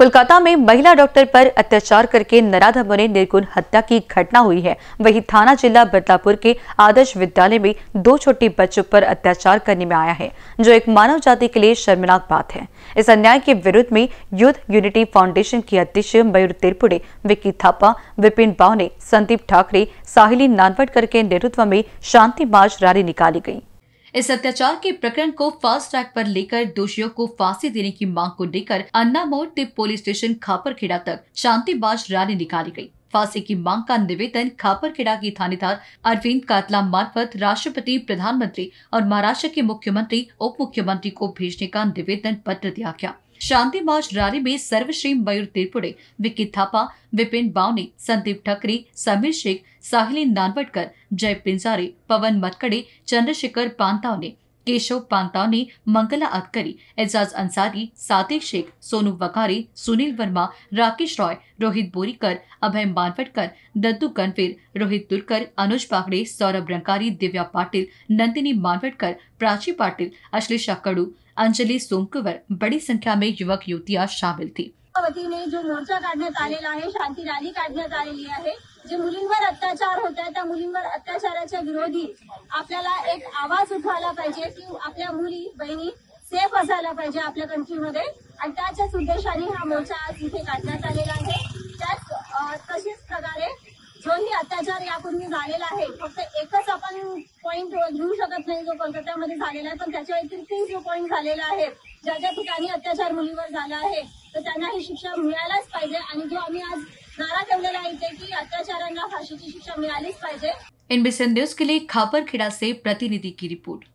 कोलकाता में महिला डॉक्टर पर अत्याचार करके नराधमों ने निर्गुण हत्या की घटना हुई है वहीं थाना जिला बदलापुर के आदर्श विद्यालय में दो छोटी बच्चों पर अत्याचार करने में आया है जो एक मानव जाति के लिए शर्मनाक बात है इस अन्याय के विरुद्ध में यूथ यूनिटी फाउंडेशन की अध्यक्ष मयूर तिरपुड़े विक्की थापा विपिन बाव ने संदीप ठाकरे साहिली नानवटकर के नेतृत्व में शांति मार्च रैली निकाली गयी इस अत्याचार के प्रकरण को फास्ट ट्रैक पर लेकर दोषियों को फांसी देने की मांग को लेकर अन्ना मोड़ से पुलिस स्टेशन खापरखेड़ा तक शांति बाज रैली निकाली गयी फांसी की मांग का निवेदन खापरखेड़ा की थानेदार अरविंद कातला मार्फत राष्ट्रपति प्रधानमंत्री और महाराष्ट्र के मुख्यमंत्री उप मुख्यमंत्री को भेजने का निवेदन पत्र दिया गया शांति मार्च रैली में सर्वश्री मयूर तिरपुड़े विक्की थापा विपिन बावने संदीप ठकरी समीर शेख साहिली नानवटकर जय पिंजारे पवन मतकड़े चंद्रशेखर पांतावने केशव पांता ने मंगला अतकरी एजाज अंसारी सातिक शेख सोनू वकारे सुनील वर्मा राकेश रॉय रोहित बोरीकर अभय मानवटकर दत्तू कनवीर रोहित तुरकर अनुज पाखड़े सौरभ रंकारी दिव्या पाटिल नंदिनी मानवटकर प्राची पाटिल अश्लेषा कड़ू अंजलि सोमकुवर बड़ी संख्या में युवक युवतियां शामिल थी वतीने जो मोर्चा काढण्यात आलेला आहे शांती रॅली काढण्यात आलेली आहे जे आपल्या मुलींवर अत्याचाराच्या विरोधी आपल्याला एक आवाज उठवायला पाहिजे की आपल्या मुली बहिणी सेफ असायला पाहिजे आपल्या कंट्रीमध्ये आणि त्याच्याच उद्देशाने हा मोर्चा आज इथे काढण्यात आलेला आहे त्याच तशीच प्रकारे ही अत्याचार यापूर्वी झालेला आहे फक्त एकच आपण पॉईंट घेऊ शकत नाही जो कोलकात्यामध्ये झालेला आहे पण त्याच्या व्यतिरिक्त जो पॉईंट झालेला आहे ज्या ज्या ठिकाणी अत्याचार मुलीवर झाला आहे तर त्यांना ही शिक्षा मिळायलाच पाहिजे आणि जो आम्ही आज अत्याचार ठेवलेला की शिक्षा मिळालीच पाहिजे एनबीसी न्यूज के लिए खापरखेड़ा से प्रतिनिधि की रिपोर्ट